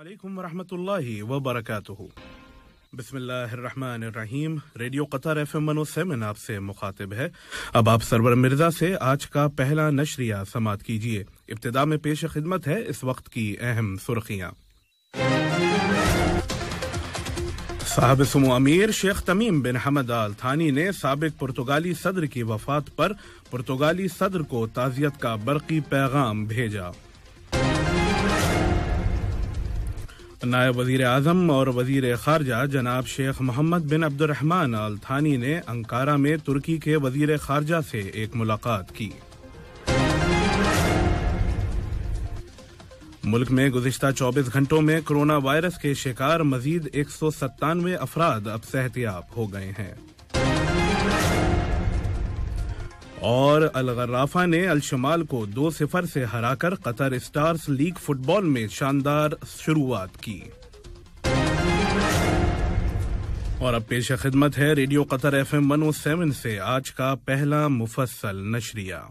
अलैक्म वरहमतुल्लाहि वबरकातुहु बिस्मिल्लाहिर्रहमानिर्रहीम रेडियो कतर एफ एम मनो सेमन आपसे मुखातिब है अब आप सरवर मिर्जा से आज का पहला नशरिया समाप्त कीजिए इब्तदा में पेश खिदमत है इस वक्त की अहम सुर्खियाँ साहब सुमो अमीर शेख तमीम बिन हमद आल थानी ने सबक पुर्तगाली सदर की वफात पर पुर्तगाली सदर को ताजियत का बरकी पैगाम भेजा नायब वजीर अजम और वजीर खारजा जनाब शेख मोहम्मद बिन अब्दुलरहमान अल थानी ने अंकारा में तुर्की के वजीर खारजा से एक मुलाकात की मुल्क में गुजशत 24 घंटों में कोरोना वायरस के शिकार मजीद एक सौ सत्तानवे अफराद अब सेहतियाब हो गए हैं और अलगर्राफा ने अलशमाल को दो सिफर से हराकर कतर स्टार्स लीग फुटबॉल में शानदार शुरुआत की और अब पेश खिदमत है radio Qatar F M one seven से आज का पहला मुफसल नशरिया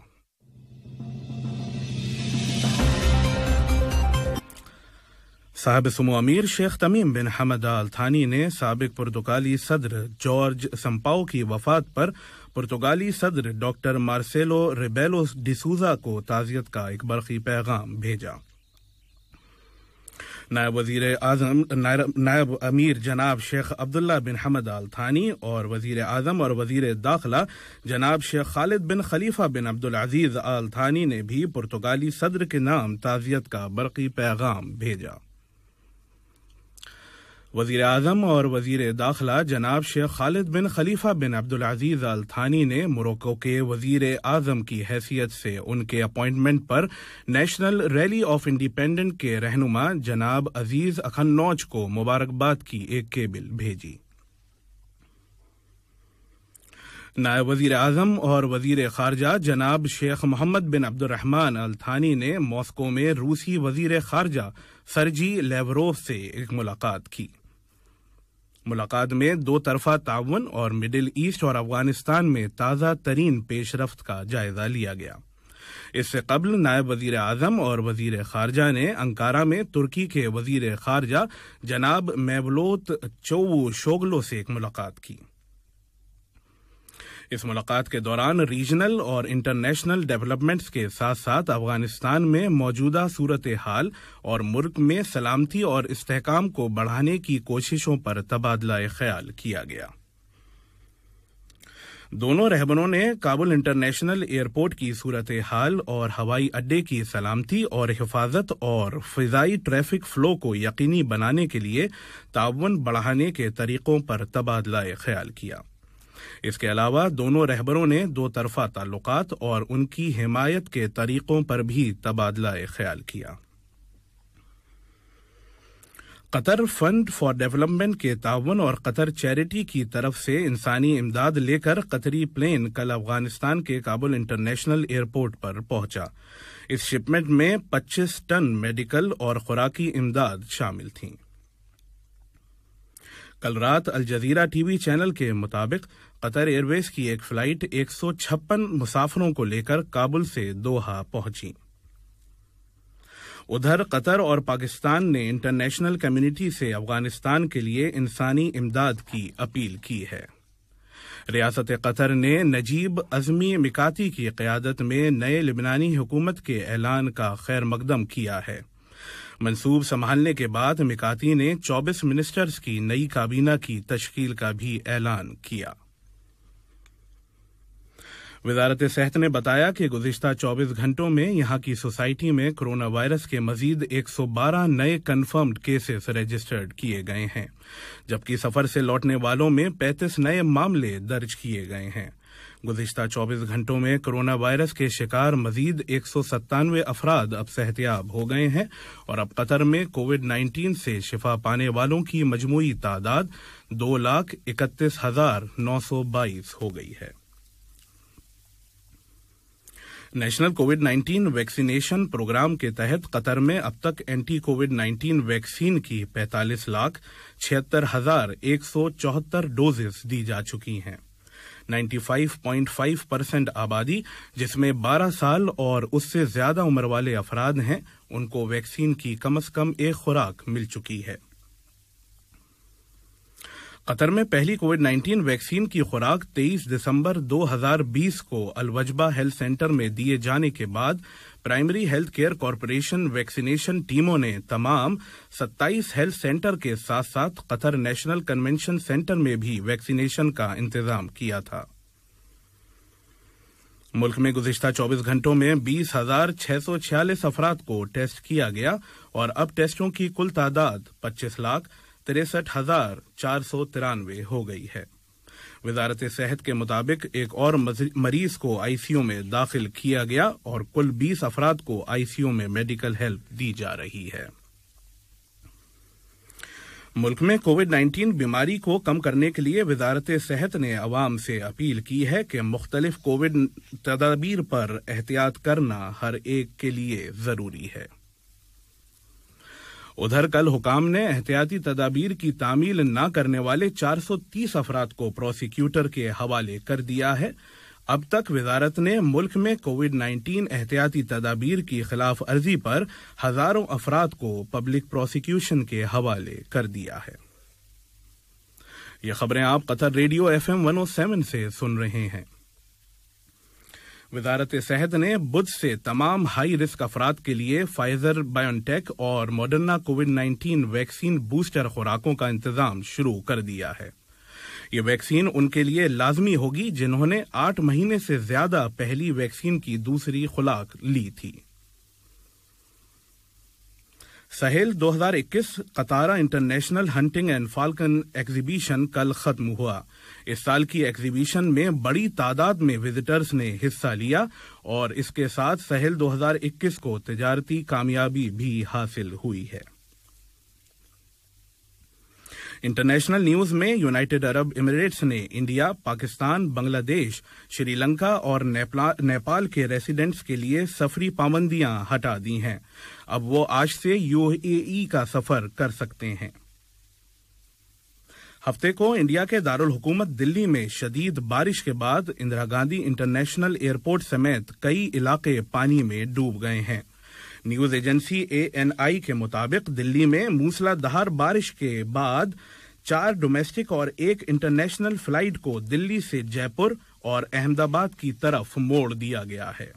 साहब सुमो अमीर शेख तमीम बिन हमद अल थानी ने सबक पुर्तगाली सदर जॉर्ज सम्पाओ की वफात पर पुर्तगाली सदर डॉक्टर मार्सेलो रिबेलो डिसूजा को ताज़ियत का एक बरखी पैगाम भेजा नायब वजीर आजम नायब अमीर जनाब शेख अब्दुल्ला बिन हमद अल थानी और वजीर अजम और वजीर दाखिला जनाब शेख खालिद बिन खलीफा बिन अब्दुल अजीज अल थानी ने भी पुर्तगाली सदर के नाम ताज़ियत का बरकी पैगाम भेजा वजीर अजम और वजीर दाखिला जनाब शेख खालिद बिन खलीफा बिन अब्दुल अजीज अल थानी ने मोरक्को के वजीर आजम की हैसियत से उनके अपॉइंटमेंट पर नेशनल रैली ऑफ इंडिपेंडेंट के रहनुमा जनाब अजीज़ अखन्नौज को मुबारकबाद की एक केबिल भेजी नायब वजीर अजम और वजीर खारजा जनाब शेख मोहम्मद बिन अब्दुलरहमान अल थानी ने मॉस्को में रूसी वजीर खारजा सरजी लेवरोव से एक मुलाकात की मुलाकात में दो तरफा ताउन और मिडिल ईस्ट और अफगानिस्तान में ताज़ा तरीन पेशरफ का जायजा लिया गया इससे कबल नायब वजीर आजम और वजीर खारजा ने अंकारा में तुर्की के वजीर खारजा जनाब मेबलोत चोवू शोगलो से एक मुलाकात की इस मुलाकात के दौरान रीजनल और इंटरनेशनल डेवलपमेंट्स के साथ साथ अफगानिस्तान में मौजूदा सूरत हाल और मुल्क में सलामती और इस्तेकाम को बढ़ाने की कोशिशों पर तबादला ख्याल किया गया दोनों रहबरों ने काबुल इंटरनेशनल एयरपोर्ट की सूरत हाल और हवाई अड्डे की सलामती और हिफाजत और फिजाई ट्रैफिक फ्लो को यकीनी बनाने के लिए ताउन बढ़ाने के तरीकों पर तबादला ख्याल किया इसके अलावा दोनों रहबरों ने दो तरफा ताल्लुक और उनकी हिमायत के तरीकों पर भी तबादला ख्याल किया कतर फंड फॉर डेवलपमेंट के तावन और कतर चैरिटी की तरफ से इंसानी इमदाद लेकर कतरी प्लेन कल अफगानिस्तान के काबुल इंटरनेशनल एयरपोर्ट पर पहुंचा इस शिपमेंट में 25 टन मेडिकल और खुराकी इमदाद शामिल थीं कल रात अल जजीरा टीवी चैनल के मुताबिक कतर एयरवेज की एक फ्लाइट 156 मुसाफिरों को लेकर काबुल से दोहा पहुंची उधर कतर और पाकिस्तान ने इंटरनेशनल कम्युनिटी से अफगानिस्तान के लिए इंसानी इमदाद की अपील की है रियासत कतर ने नजीब अजमी मिकाती की क्यादत में नए लिबनानी हुकूमत के ऐलान का खैर मकदम किया है मंसूब संभालने के बाद मिकाती ने 24 मिनिस्टर्स की नई काबीना की तश्कील का भी ऐलान किया वजारत सेहत ने बताया कि गुजशत 24 घंटों में यहां की सोसाइटी में कोरोना वायरस के मजीद 112 नए कन्फर्म्ड केसेस रजिस्टर्ड किए गए हैं जबकि सफर से लौटने वालों में 35 नए मामले दर्ज किए गए हैं गुजशत चौबीस घंटों में कोरोना वायरस के शिकार मजीद एक सौ सत्तानवे अफराद अब सेहतियाब हो गए हैं और अब कतर में कोविड नाइन्टीन से शिफा पाने वालों की मजमू तादाद दो लाख इकतीस हजार नौ सौ बाईस हो गई है नेशनल कोविड 19 वैक्सीनेशन प्रोग्राम के तहत कतर में अब तक एंटी कोविड 19 वैक्सीन की 45 लाख छिहत्तर हजार एक सौ चौहत्तर डोजेस दी जा चुकी हैं 95.5 परसेंट आबादी जिसमें 12 साल और उससे ज्यादा उम्र वाले अफराद हैं उनको वैक्सीन की कम से कम एक खुराक मिल चुकी है कतर में पहली कोविड 19 वैक्सीन की खुराक 23 दिसंबर 2020 को अलवजबा हेल्थ सेंटर में दिए जाने के बाद primary health care corporation vaccination टीमों ने तमाम 27 हेल्थ सेंटर के साथ साथ कतर नेशनल कन्वेंशन सेंटर में भी वैक्सीनेशन का इंतजाम किया था मुल्क में गुजशत 24 घंटों में बीस हजार छह सौ छियालीस अफराद को टेस्ट किया गया और अब टेस्टों की कुल तादाद पच्चीस लाख तिरसठ हजार चार सौ तिरानवे हो गई है वजारत सेहत के मुताबिक एक और मरीज को आईसीयू में दाखिल किया गया और कुल 20 अफराद को आईसीयू में मेडिकल हेल्प दी जा रही है मुल्क में कोविड 19 बीमारी को कम करने के लिए वजारत सेहत ने आवाम से अपील की है कि मुख्तलिफ कोविड तदाबीर पर एहतियात करना हर एक के लिए ज़रूरी है उधर कल हुकाम ने एहतियाती तदाबीर की तामील न करने वाले 430 अफराद को प्रोसिक्यूटर के हवाले कर दिया है अब तक वजारत ने मुल्क में कोविड 19 एहतियाती तदाबीर की खिलाफ अर्जी पर हजारों अफराद को पब्लिक प्रोसिक्यूशन के हवाले कर दिया है ये खबरें आप Qatar radio F M one से सुन रहे हैं वजारत सेहत ने बुध से तमाम हाई रिस्क अफराद के लिए फाइजर बायोटेक और मॉडर्ना कोविड 19 वैक्सीन बूस्टर खुराकों का इंतजाम शुरू कर दिया है ये वैक्सीन उनके लिए लाजमी होगी जिन्होंने आठ महीने से ज्यादा पहली वैक्सीन की दूसरी खुराक ली थी Suhail 2021 Katara international hunting and falcon exhibition कल खत्म हुआ इस साल की एग्जीबिशन में बड़ी तादाद में विजिटर्स ने हिस्सा लिया और इसके साथ सहेल 2021 को तजारती कामयाबी भी हासिल हुई है इंटरनेशनल न्यूज में यूनाइटेड अरब इमिरेट्स ने इंडिया पाकिस्तान बांग्लादेश श्रीलंका और नेपाल के रेसिडेंट्स के लिए सफरी पाबंदियां हटा दी हैं अब वो आज से यूएई e का सफर कर सकते हैं हफ्ते को इंडिया के दारुल हुकूमत दिल्ली में शदीद बारिश के बाद इंदिरा गांधी इंटरनेशनल एयरपोर्ट समेत कई इलाके पानी में डूब गए हैं न्यूज एजेंसी आई के मुताबिक दिल्ली में मूसलाधार बारिश के बाद चार डोमेस्टिक और एक इंटरनेशनल फ्लाइट को दिल्ली से जयपुर और अहमदाबाद की तरफ मोड़ दिया गया है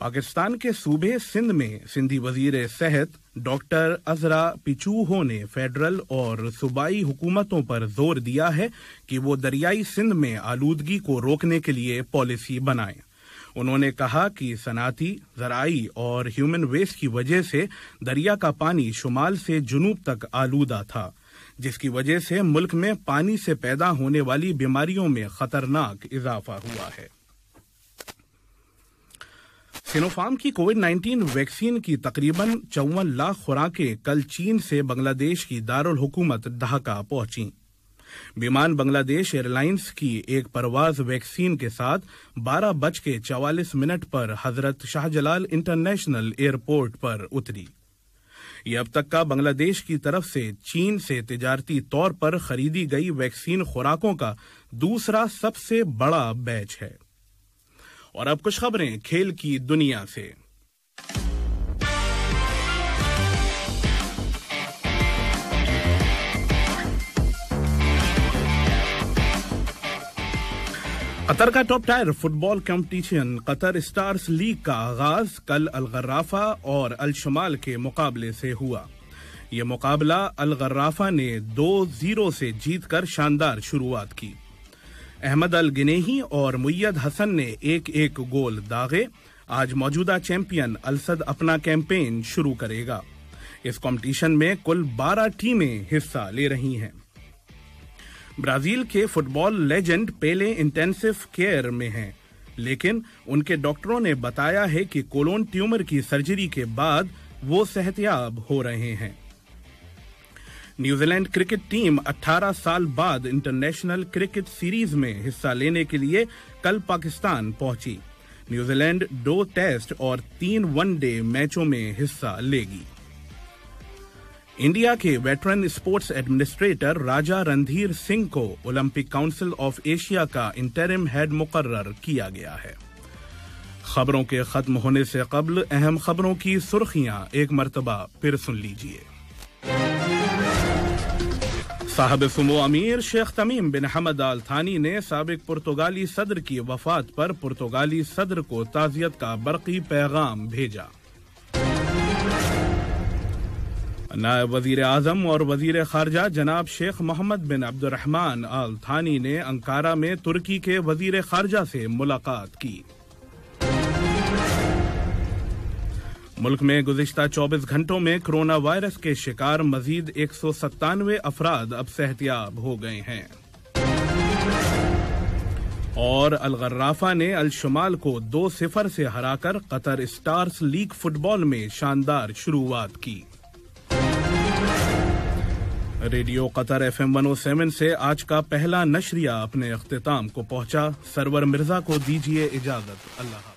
पाकिस्तान के सूबे सिंध में सिंधी वजीर सेहत डॉक्टर अजरा पिचूहो ने फेडरल और सूबाई हुकूमतों पर जोर दिया है कि वो दरियाई सिंध में आलूदगी को रोकने के लिए पॉलिसी बनाएं उन्होंने कहा कि सनाती जराई और ह्यूमन वेस्ट की वजह से दरिया का पानी शुमाल से जुनूब तक आलूदा था जिसकी वजह से मुल्क में पानी से पैदा होने वाली बीमारियों में खतरनाक इजाफा हुआ है सिनोफार्म की कोविड 19 वैक्सीन की तकरीबन चौवन लाख खुराकें कल चीन से बांग्लादेश की दारुल हुकूमत ढाका पहुंची विमान बांग्लादेश एयरलाइंस की एक परवाज वैक्सीन के साथ बारह बज के चवालीस मिनट पर हजरत शाहजलाल इंटरनेशनल एयरपोर्ट पर उतरी ये अब तक का बांग्लादेश की तरफ से चीन से तजारती तौर पर खरीदी गई वैक्सीन खुराकों का दूसरा सबसे बड़ा बैच है और अब कुछ खबरें खेल की दुनिया से कतर का top tier football competition Qatar stars league का आगाज कल अलगर्राफा और अल शुमाल के मुकाबले से हुआ ये मुकाबला अलगर्राफा ने दो जीरो से जीत कर शानदार शुरुआत की अहमद अल गिनेही और मुयद हसन ने एक एक गोल दागे आज मौजूदा चैंपियन अलसद अपना कैंपेन शुरू करेगा इस कंपटीशन में कुल 12 टीमें हिस्सा ले रही हैं ब्राजील के football legend Pele intensive care में हैं लेकिन उनके डॉक्टरों ने बताया है कि कोलोन ट्यूमर की सर्जरी के बाद वो सेहतियाब हो रहे हैं न्यूजीलैंड क्रिकेट टीम 18 साल बाद इंटरनेशनल क्रिकेट सीरीज में हिस्सा लेने के लिए कल पाकिस्तान पहुंची न्यूजीलैंड दो टेस्ट और तीन वनडे मैचों में हिस्सा लेगी इंडिया के veteran sports administrator Raja Randhir Singh को ओलंपिक काउंसिल ऑफ एशिया का इंटरिम हेड मुकर्र किया गया है खबरों के खत्म होने से कबल अहम खबरों की सुर्खियां एक मरतबा फिर सुन लीजिए साहब सुमो अमीर शेख तमीम बिन हमद अल थानी ने सबक पुर्तगाली सदर की वफात पर पुर्तगाली सदर को ताजियत का बरकी पैगाम भेजा नायब वजीर आजम और वजीर खारजा जनाब शेख मोहम्मद बिन अब्दुलरहमान अल थानी ने अंकारा में तुर्की के वजीर खारजा से मुलाकात की मुल्क में गुजशत 24 घंटों में कोरोना वायरस के शिकार मजीद एक सौ सत्तानवे अफराद अब सेहतियाब हो गए हैं और अलगर्राफा ने अलशुमाल को दो सिफर से हराकर कतर स्टार्स लीग फुटबॉल में शानदार शुरुआत की radio Qatar F M one seven से आज का पहला नशरिया अपने अख्ताम को पहुंचा सरवर मिर्जा को दीजिए इजाजत अल्लाह